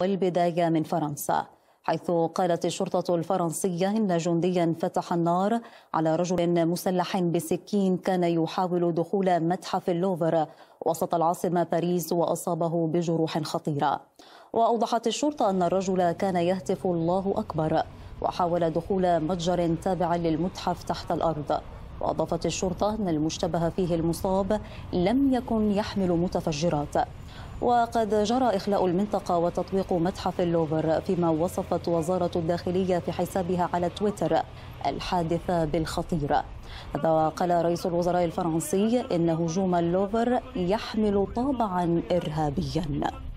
والبداية من فرنسا حيث قالت الشرطة الفرنسية إن جنديا فتح النار على رجل مسلح بسكين كان يحاول دخول متحف اللوفر وسط العاصمة باريس وأصابه بجروح خطيرة وأوضحت الشرطة أن الرجل كان يهتف الله أكبر وحاول دخول متجر تابع للمتحف تحت الأرض وأضافت الشرطة أن المشتبه فيه المصاب لم يكن يحمل متفجرات وقد جرى إخلاء المنطقة وتطويق متحف اللوفر فيما وصفت وزارة الداخلية في حسابها على تويتر الحادثة بالخطيرة هذا وقال رئيس الوزراء الفرنسي إن هجوم اللوفر يحمل طابعا إرهابيا